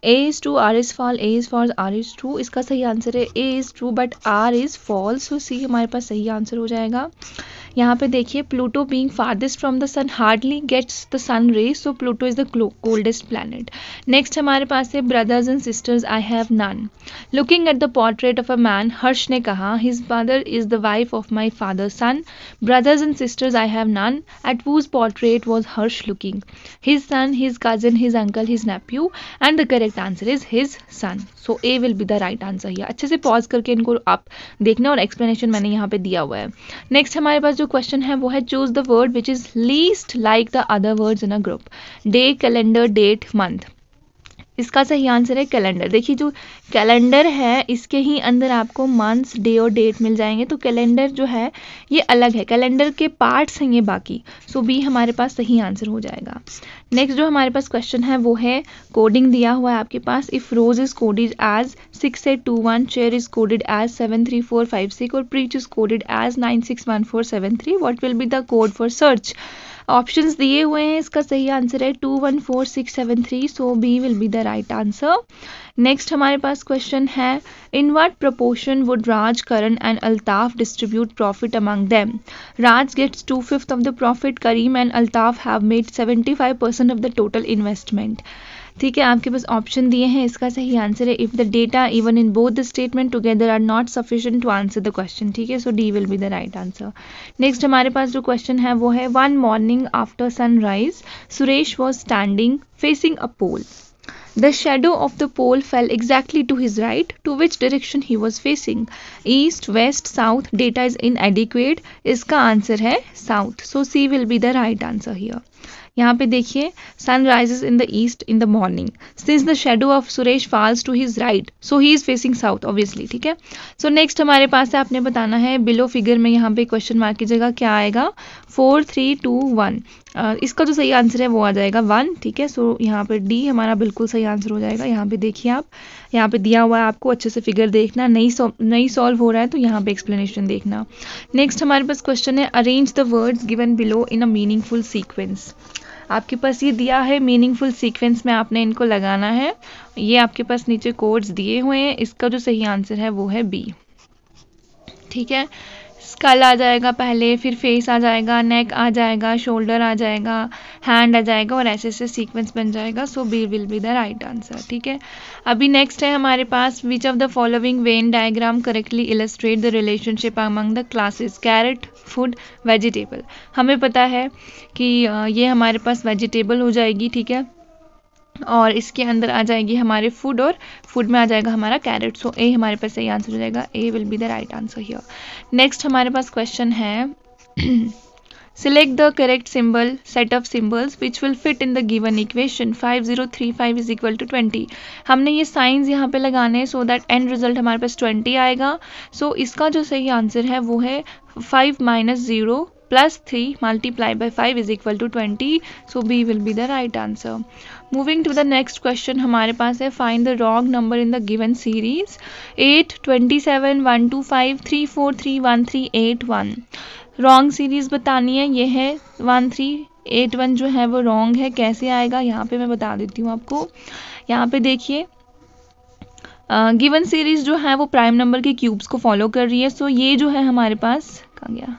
S1: A is true R is false A is false R is true इसका सही answer है A is true but R is false so C हमारे पास सही answer हो जाएगा यहाँ पे देखिए Pluto being farthest from the sun hardly gets the sun ray so Pluto is the coldest planet next हमारे पास है brothers and sisters I have none looking at the portrait of a man Harsh ने कहा his mother is the wife of my father son brothers and sisters I have none at whose portrait was Harsh looking his son his cousin his uncle his nephew and the correct answer is his son so A will be the right answer ये अच्छे से pause करके इनको आप देखना और explanation मैंने यहाँ पे दिया हुआ है नेक्स्ट हमारे पास जो जो क्वेश्चन है वो है choose the word which is least like the other words in a group day calendar date month इसका सही आंसर है कैलेंडर देखिए जो कैलेंडर है इसके ही अंदर आपको मंथ्स डे और डेट मिल जाएंगे तो कैलेंडर जो है ये अलग है कैलेंडर के पार्ट्स हैं ये बाकी सो बी हमारे पास सही आंसर हो जाएगा नेक्स्ट जो हमारे पास क्वेश्चन है वो है कोडिंग दिया हुआ है आपके पास if rose is coded as six eight two one chair is coded as seven three four five six और preach is coded as nine six one four seven three what will be the code for search option दिए हुए हैं इसका सही answer है two one four six seven three so B will be the right answer next हमारे पास question है in what proportion would Raj Karan and Altaf distribute profit among them Raj gets two fifth of the profit Karim and Altaf have made seventy five percent of the total investment ठीक है आपके पास option दिए हैं इसका सही आंसर है if the data even in both the statement together are not sufficient to answer the question ठीक है so D will be the right answer next हमारे पास जो क्वेश्चन है वो है one morning after sunrise Suresh was standing facing a pole the shadow of the pole fell exactly to his right to which direction he was facing east west south data is in adequate इसका answer है south so C will be the right answer here यहाँ पे देखिए sun rises in the east in the morning since the shadow of Suresh falls to his right so he is facing south obviously ठीक है सो so, next हमारे पास है आपने बताना है बिलो फिगर में यहाँ पे क्वेश्चन मार्क की जगह क्या आएगा फोर थ्री टू वन इसका जो सही आंसर है वो आ जाएगा वन ठीक है सो so, यहाँ पे डी हमारा बिल्कुल सही आंसर हो जाएगा यहाँ पे देखिए आप यहाँ पे दिया हुआ है आपको अच्छे से फिगर देखना नई सॉ नई सॉल्व हो रहा है तो यहाँ पे एक्सप्लेनेशन देखना नेक्स्ट हमारे पास क्वेश्चन है arrange the words given below in a meaningful sequence आपके पास ये दिया है मीनिंगफुल सीक्वेंस में आपने इनको लगाना है ये आपके पास नीचे कोड्स दिए हुए हैं इसका जो सही आंसर है वो है बी ठीक है स्कल आ जाएगा पहले फिर फेस आ जाएगा नेक आ जाएगा शोल्डर आ जाएगा हैंड आ जाएगा और ऐसे ऐसे सीक्वेंस बन जाएगा so B will be the right answer ठीक है अभी नेक्स्ट है हमारे पास which of the following Venn diagram correctly illustrate the relationship among the classes carrot food vegetable हमें पता है कि ये हमारे पास वेजिटेबल हो जाएगी ठीक है और इसके अंदर आ जाएगी हमारे फूड और फूड में आ जाएगा हमारा कैरेट सो ए हमारे पास सही आंसर हो जाएगा A will be the right answer here next हमारे पास क्वेश्चन है Select set of symbol, which will fit in the given equation five zero three 5035 is equal to twenty हमने ये साइंस यहाँ पे लगाने हैं सो दैट एंड रिजल्ट हमारे पास 20 आएगा सो so, इसका जो सही आंसर है वो है 5 minus zero plus 3 multiplied by 5 is equal to 20 so b will be the right answer moving to the next question हमारे पास है find the wrong number in the given series 8 27 125 343 1381 wrong series बतानी है ये है वन थ्री एट वन जो है वो रॉन्ग है कैसे आएगा यहाँ पे मैं बता देती हूँ आपको यहाँ पे देखिए गिवन सीरीज़ जो है वो प्राइम नंबर के क्यूब्स को फॉलो कर रही है सो so ये जो है हमारे पास कहा गया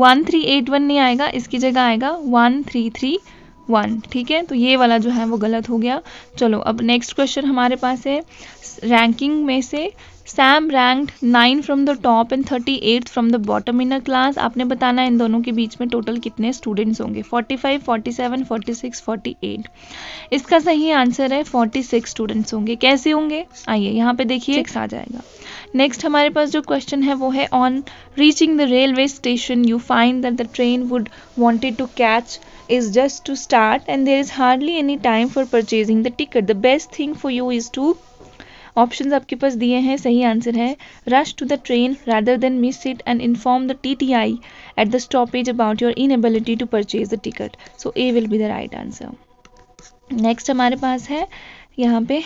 S1: वन थ्री एट वन नहीं आएगा इसकी जगह आएगा वन थ्री थ्री वन ठीक है तो ये वाला जो है वो गलत हो गया चलो अब नेक्स्ट क्वेश्चन हमारे पास है रैंकिंग में से Sam ranked nine from the top and thirty eight from the bottom in a class आपने बताना इन दोनों के बीच में टोटल कितने स्टूडेंट्स होंगे forty five forty seven forty six forty eight इसका सही आंसर है फोर्टी सिक्स स्टूडेंट्स होंगे कैसे होंगे आइए यहाँ पे देखिए आ जाएगा नेक्स्ट हमारे पास जो क्वेश्चन है वो है on reaching the railway station you find that the train would wanted to catch is just to start and there is hardly any time for purchasing the ticket the best thing for you is to options आपके पास दिए हैं सही answer है rush to the train rather than miss it and inform the T T I at the stoppage about your inability to purchase the ticket so A will be the right answer next हमारे पास है यहाँ पे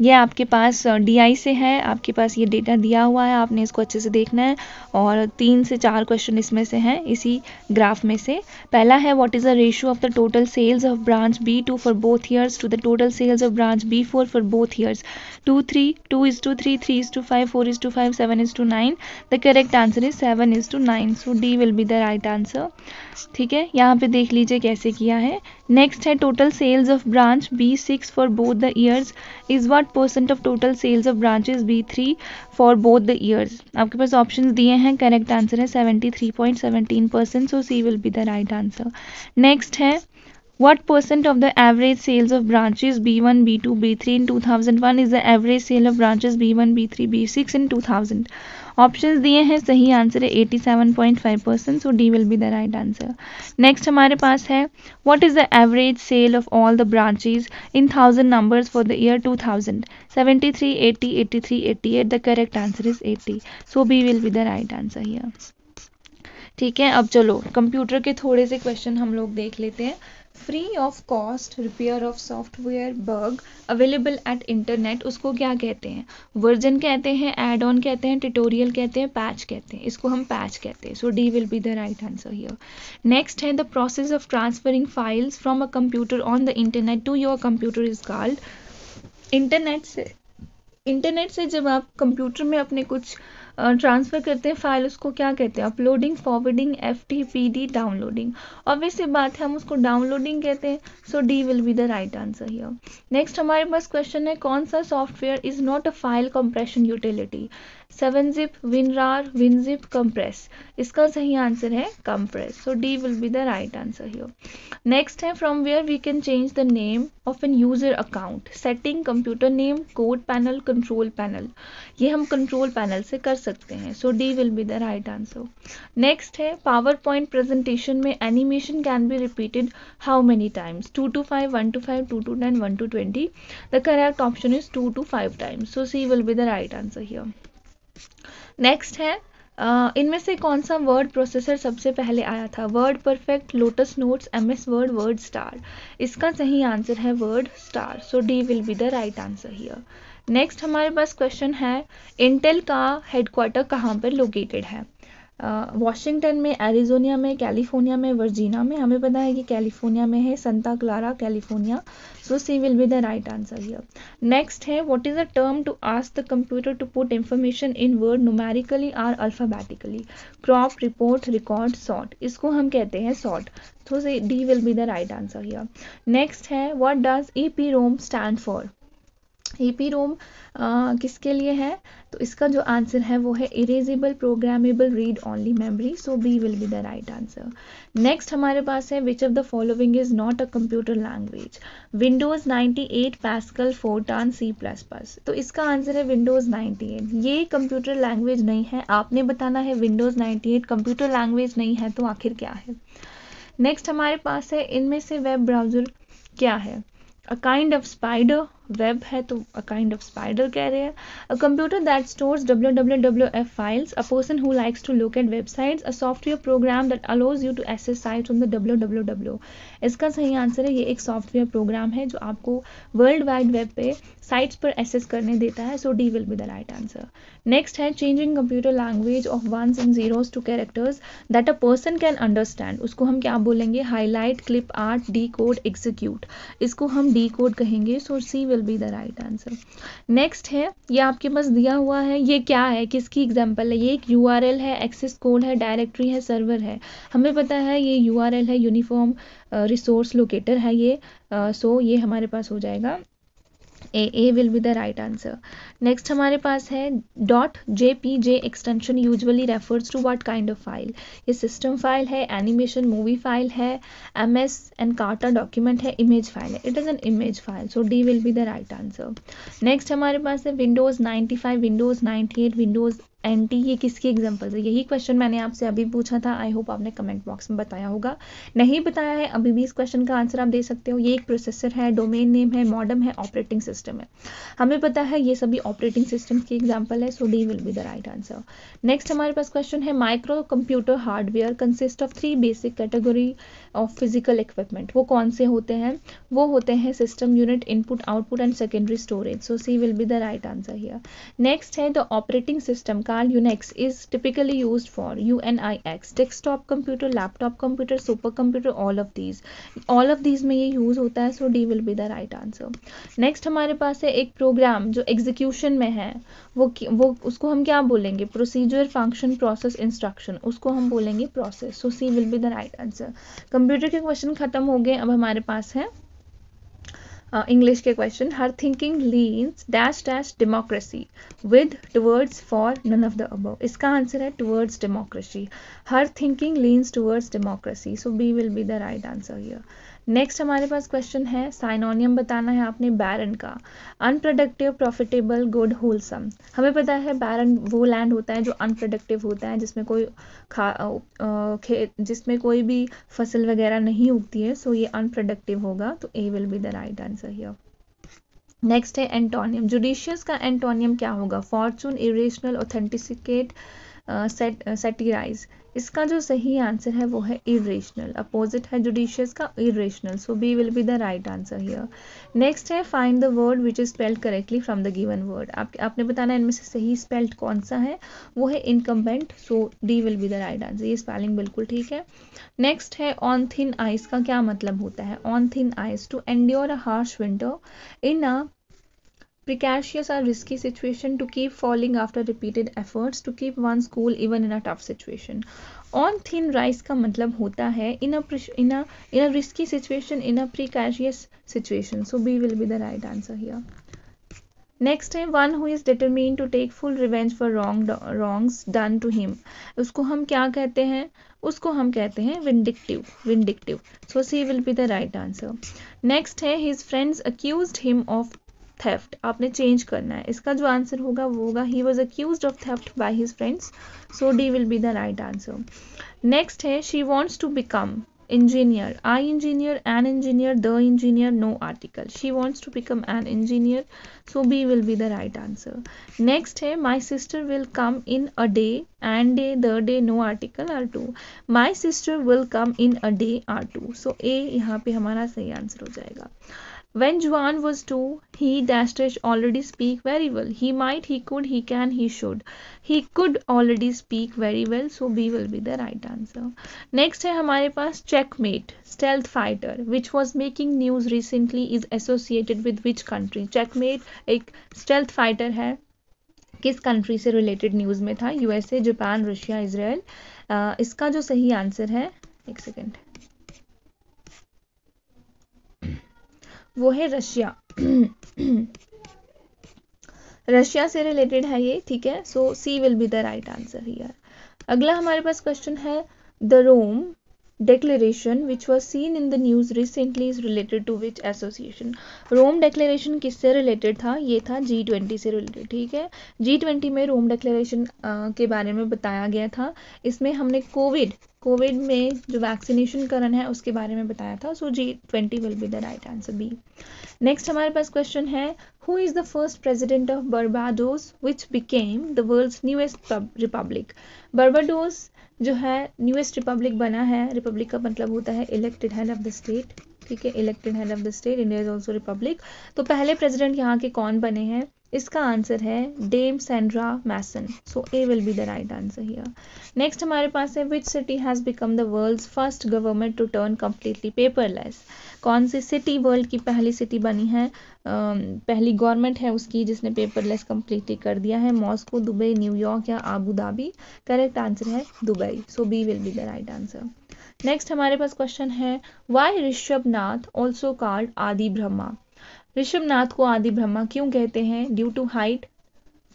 S1: ये आपके पास D से है आपके पास ये डेटा दिया हुआ है आपने इसको अच्छे से देखना है और तीन से चार क्वेश्चन इसमें से हैं इसी ग्राफ में से पहला है what is the ratio of the total sales of branch B two for both years to the total sales of branch B four for both years two three two is to three three is to five four is to five seven is to nine the correct answer is seven is to nine so D will be the right answer ठीक है यहाँ पे देख लीजिए कैसे किया है next है total sales of branch B six for both the years is what percent of total sales of branches B3 for both the years. आपके पास options दिए हैं. Correct answer is 73.17 percent. So C will be the right answer. Next है what percent of the average sales of branches B1, B2, B3 in 2001 is the average sale of branches B1, B3, B6 in 2000? Options दिए हैं सही answer है 87.5 percent so D will be the right answer next हमारे पास है what is the average sale of all the branches in thousand numbers for the year two thousand seventy three eighty three the correct answer is eighty so B will be the right answer here ठीक है अब चलो computer के थोड़े से question हम लोग देख लेते हैं free of cost repair of software bug available at internet उसको क्या कहते हैं वर्जन कहते हैं एड ऑन कहते हैं ट्यूटोरियल कहते हैं पैच कहते हैं इसको हम पैच कहते हैं so D will be the right answer here next है the process of transferring files from a computer on the internet to your computer is called internet से इंटरनेट से जब आप कंप्यूटर में अपने कुछ uh, ट्रांसफ़र करते हैं फाइल उसको क्या कहते हैं uploading forwarding F T P D downloading obvious बात है हम उसको डाउनलोडिंग कहते हैं so D will be the right answer here next हमारे पास क्वेश्चन है कौन सा software is not a file compression utility seven zip WinRAR WinZip compress इसका सही आंसर है compress so D will be the right answer here next है from where we can change the name of N user account setting computer name code panel control panel ये हम control panel से कर सकते हैं so D will be the right answer next है PowerPoint presentation में animation can be repeated how many times two to five one to five two to ten one to twenty the correct option is two to five times so C will be the right answer here next है इनमें से कौन सा word processor सबसे पहले आया था WordPerfect Lotus Notes M S Word WordStar इसका सही आंसर है WordStar so D will be the right answer here next हमारे पास क्वेश्चन है इंटेल का हेडक्वार्टर कहाँ पर लोकेटेड है वॉशिंगटन में एरिजोनिया में कैलिफोर्निया में वर्जीना में हमें पता है कि कैलिफोर्निया में है Santa Clara California so C will be the right answer here next है what is the term to ask the computer to put information in word numerically or alphabetically crop report record sort इसको हम कहते हैं sort so D will be the right answer here next है what does E P ROM stand for EP ROM uh, किसके लिए है तो इसका जो आंसर है वो है erasable programmable read only memory so B will be the right answer next हमारे पास है which of the following is not a computer language Windows 98 Pascal Fortran C plus plus तो इसका आंसर है विंडोज 98 ये कंप्यूटर लैंग्वेज नहीं है आपने बताना है विंडोज 98 कंप्यूटर लैंग्वेज नहीं है तो आखिर क्या है नेक्स्ट हमारे पास है इनमें से वेब ब्राउजर क्या है a kind of spider web है तो अ काइंड ऑफ स्पाइडर कह रहे हैं a computer that stores W W W F files a person who likes to look at websites a software program that allows you to access site from the W W W इसका सही answer है ये एक software program है जो आपको world wide web पे sites पर एसेस करने देता है so D will be the right answer next है changing computer language of ones and zeros to characters that a person can understand उसको हम क्या बोलेंगे highlight clip art decode execute इसको हम डी कोड कहेंगे so C will be the right answer next है ये आपके पास दिया हुआ है ये क्या है किसकी एग्जाम्पल है ये एक यू है एक्सेस कोड है डायरेक्टरी है सर्वर है हमें पता है ये यू है यूनिफॉर्म रिसोर्स लोकेटर है ये सो uh, so ये हमारे पास हो जाएगा A A will be the right answer next हमारे पास है dot J P G extension usually refers to what kind of file ये सिस्टम फाइल है एनिमेशन मूवी फाइल है M S Encarta document है इमेज फाइल है it is an image file so D will be the right answer next हमारे पास है Windows ninety five Windows ninety eight Windows NT ये किसकी example है यही क्वेश्चन मैंने आपसे अभी पूछा था आई होप आपने कमेंट बॉक्स में बताया होगा नहीं बताया है अभी भी इस क्वेश्चन का आंसर आप दे सकते हो ये एक प्रोसेसर है डोमेन नेम है मॉडम है ऑपरेटिंग सिस्टम है हमें पता है ये सभी ऑपरेटिंग सिस्टम की एग्जाम्पल है so D will be the right answer next हमारे पास क्वेश्चन है micro computer hardware consist of three basic category of physical equipment वो कौन से होते हैं वो होते हैं system unit input output and secondary storage so C will be the right answer here next है the operating system called UNIX is typically use for U N I X desktop computer laptop computer super computer all of these all of these में ये use होता है so D will be the right answer next हमारे पास है एक programme जो execution में है वो वो उसको हम क्या बोलेंगे प्रोसीजर फंक्शन प्रोसेस इंस्ट्रक्शन उसको हम बोलेंगे process so C will be the right answer computer के क्वेश्चन खत्म हो गए अब हमारे पास है इंग्लिश के question her thinking leans dash dash democracy with towards for none of the अब इसका आंसर है towards democracy her thinking leans towards democracy so B will be the right answer here next हमारे पास question है synonym बताना है आपने बैरन का अनप्रोडक्टिव प्रॉफिटेबल गुड होलसम हमें पता है बैरन वो लैंड होता है जो अनप्रोडक्टिव होता है जिसमें कोई खा खेत जिसमें कोई भी फसल वगैरह नहीं उगती है सो ये अनप्रोडक्टिव होगा तो A will be the right answer here next है एंटोनियम जुडिशियस का एंटोनियम क्या होगा फॉर्चून इरेशनल ऑथेंटिसिकेट सेटिराइज इसका जो सही आंसर है वो है इरेशनल अपोजिट है जुडिशियस का irrational so B will be the right answer here next है find the word which is spelled correctly from the given word आपने बताना इनमें से सही स्पेल्ड कौन सा है वो है incumbent so D will be the right answer ये स्पेलिंग बिल्कुल ठीक है नेक्स्ट है ऑन थिन आइस का क्या मतलब होता है on thin ice to endure a harsh winter in a Precarious or risky situation to keep falling after repeated efforts to keep one school even in a tough situation. on thin rice ka matlab hota hai in a in a in a risky situation in a precarious situation so b will be the right answer here next है one who is determine to take full revenge for wrong wrongs done to him उसको हम क्या कहते हैं उसको हम कहते हैं vindictive vindictive so C will be the right answer next है his friends accuse him of theft आपने चेंज करना है इसका जो आंसर होगा वो होगा he was accuse of theft by his friends so D will be the right answer next है she wants to become engineer I engineer an engineer the engineer no article she wants to become an engineer so B will be the right answer next है my sister will come in a day an day the day no article or two my sister will come in a day or two so A यहाँ पे हमारा सही answer हो जाएगा When Juan was two, he dash dash already speak very well. He might, he could, he can, he should. He could already speak very well, so B will be the right answer. Next है हमारे पास checkmate, stealth fighter, which was making news recently is associated with which country? Checkmate एक stealth fighter है किस country से related news में था USA Japan Russia Israel इसका जो सही आंसर है एक सेकेंड वो है रशिया रशिया से रिलेटेड है ये ठीक है so C will be the right answer here अगला हमारे पास क्वेश्चन है the Rome declaration which was seen in the news recently is related to which association Rome declaration किससे रिलेटेड था ये था जी ट्वेंटी से रिलेटेड ठीक है जी ट्वेंटी में रोम डेक्लेरेशन के बारे में बताया गया था इसमें हमने कोविड कोविड में जो वैक्सीनेशन करण है उसके बारे में बताया था so G twenty will be the right answer B next हमारे पास क्वेश्चन है who is the first president of Barbados which became the world's newest republic Barbados जो है न्यूएस्ट रिपब्लिक बना है रिपब्लिक का मतलब होता है elected head of the state ठीक है elected head of the state India is also republic तो पहले प्रेसिडेंट यहाँ के कौन बने हैं इसका आंसर है Dame Sandra Mason so A will be the right answer here next हमारे पास है which city has become the world's first government to turn completely paperless कौन सी सिटी वर्ल्ड की पहली सिटी बनी है पहली गवर्नमेंट है उसकी जिसने पेपरलेस कम्प्लीटली कर दिया है मॉस्को दुबई न्यूयॉर्क या आबू धाबी करेक्ट आंसर है Dubai so B will be the right answer next हमारे पास क्वेश्चन है why Rishabh Nath also called Adi Brahma Rishabhnath को आदि ब्रह्मा क्यों कहते हैं due to height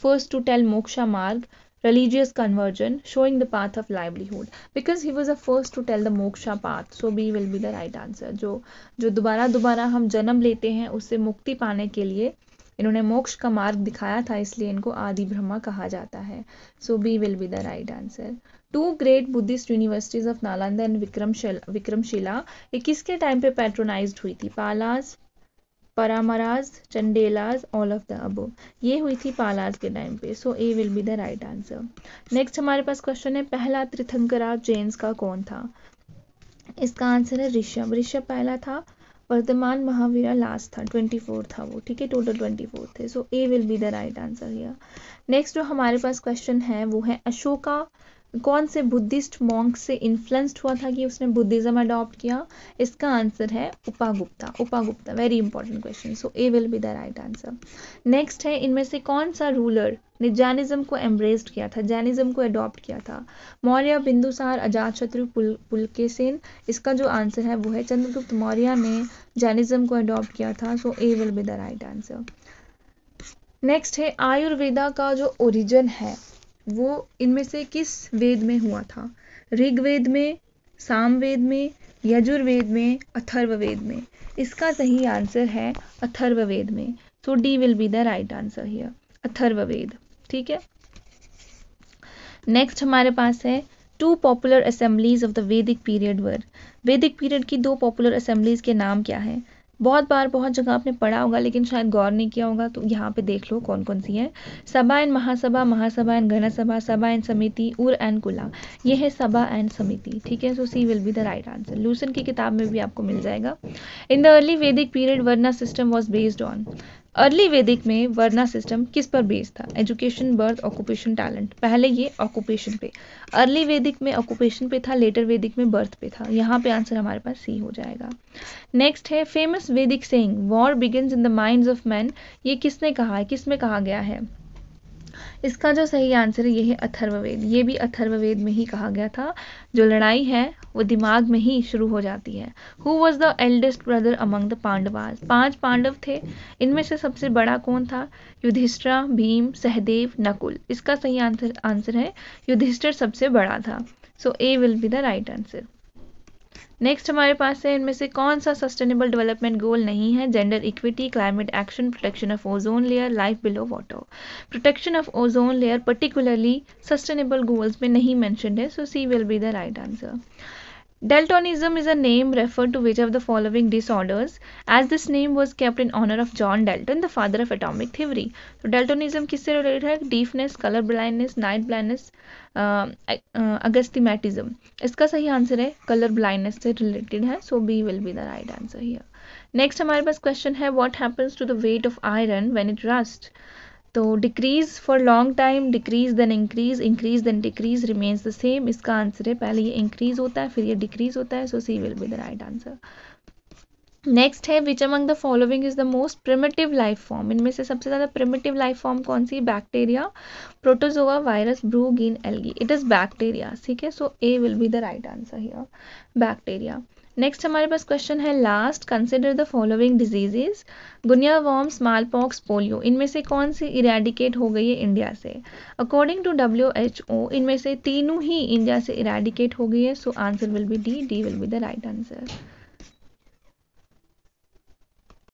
S1: first to tell moksha marg religious conversion showing the path of livelihood because he was a first to tell the moksha path so B will be the right answer जो जो दोबारा दोबारा हम जन्म लेते हैं उससे मुक्ति पाने के लिए इन्होंने मोक्ष का मार्ग दिखाया था इसलिए इनको आदि ब्रह्मा कहा जाता है so B will be the right answer two great Buddhist universities of Nalanda and Vikramshila Vikramshila ये किसके टाइम पे पेट्रोनाइज हुई थी Palas Paramaras Chandelas all of the above ये हुई थी पालाज के टाइम पे so A will be the right answer next हमारे पास क्वेश्चन है पहला त्रिथंकरा जेन्स का कौन था इसका आंसर है ऋषभ ऋषभ पहला था वर्धमान महावीरा लास्ट था ट्वेंटी फोर था वो ठीक है टोटल ट्वेंटी फोर थे so A will be the right answer here next जो हमारे पास क्वेश्चन है वो है अशोका कौन से बुद्धिस्ट मॉन्क से इन्फ्लुएंस्ड हुआ था कि उसने बुद्धिज्म अडॉप्ट किया इसका आंसर है Upagupta Upagupta very important question so A will be the right answer next है इनमें से कौन सा रूलर ने जैनिज्म को एम्ब्रेस्ड किया था जैनिज्म को अडॉप्ट किया था मौर्य बिंदुसार अजातशत्रु पुल पुलकेसेन इसका जो आंसर है वो है चंद्रगुप्त मौर्य ने जैनिज्म को अडॉप्ट किया था so A will be the right answer next है आयुर्वेदा का जो ओरिजिन है वो इनमें से किस वेद में हुआ था ऋग्वेद में सामवेद में यजुर्वेद में अथर्ववेद में इसका सही आंसर है अथर्ववेद में so D will be the right answer here Atharvaveda ठीक है नेक्स्ट हमारे पास है two popular assemblies of the Vedic period were Vedic period की दो पॉपुलर असेंबलीज के नाम क्या है बहुत बार बहुत जगह आपने पढ़ा होगा लेकिन शायद गौर नहीं किया होगा तो यहाँ पे देख लो कौन कौन सी है सभा एंड महासभा महासभा एंड घनसभा सभा एंड समिति उर एंड कुला ये है सभा एंड समिति ठीक है so C will be the right answer Lucent की किताब में भी आपको मिल जाएगा in the early Vedic period varna system was based on early Vedic में वर्ना सिस्टम किस पर बेस्ड था एजुकेशन बर्थ ऑक्यूपेशन टैलेंट पहले ये ऑक्यूपेशन पे अर्ली वैदिक में ऑक्यूपेशन पे था लेटर वैदिक में बर्थ पे था यहाँ पे आंसर हमारे पास सी हो जाएगा नेक्स्ट है famous Vedic saying war begins in the minds of man ये किसने कहा है किस में कहा गया है इसका जो सही आंसर है ये है अथर्ववेद ये भी अथर्ववेद में ही कहा गया था जो लड़ाई है वो दिमाग में ही शुरू हो जाती है who was the eldest brother among the Pandavas पांच पांडव थे इनमें से सबसे बड़ा कौन था युधिष्ठरा भीम सहदेव नकुल इसका सही आंसर आंसर है युधिष्ठर सबसे बड़ा था so A will be the right answer next हमारे पास है इनमें से कौन सा सस्टेनेबल डेवलपमेंट गोल नहीं है gender equity climate action protection of ozone layer life below water protection of ozone layer particularly sustainable goals में नहीं मैंशनड है so C will be the right answer Deltonism is a name referred to which of the following disorders as this name was kept in honor of John Dalton the father of atomic theory so Daltonism kis se related hai deafness color blindness night blindness uh, uh, agastigmatism iska sahi color blindness se related hai so b will be the right answer here next hamare paas question hai what happens to the weight of iron when it rusts तो decrease for long time decrease then increase increase then decrease remains the same इसका answer है पहले ये increase होता है फिर ये decrease होता है so C will be the right answer next है which among the following is the most primitive life form इनमें से सबसे ज़्यादा प्रिमेटिव लाइफ फॉर्म कौन सी bacteria protozoa virus blue green algae it is bacteria ठीक है so A will be the right answer here bacteria next हमारे पास क्वेश्चन है last consider the following diseases guinea worm smallpox polio इनमें से कौन सी इरेडिकेट हो गई है इंडिया से according to W H O इनमें से तीनों ही इंडिया से इरेडिकेट हो गई है so answer will be D D will be the right answer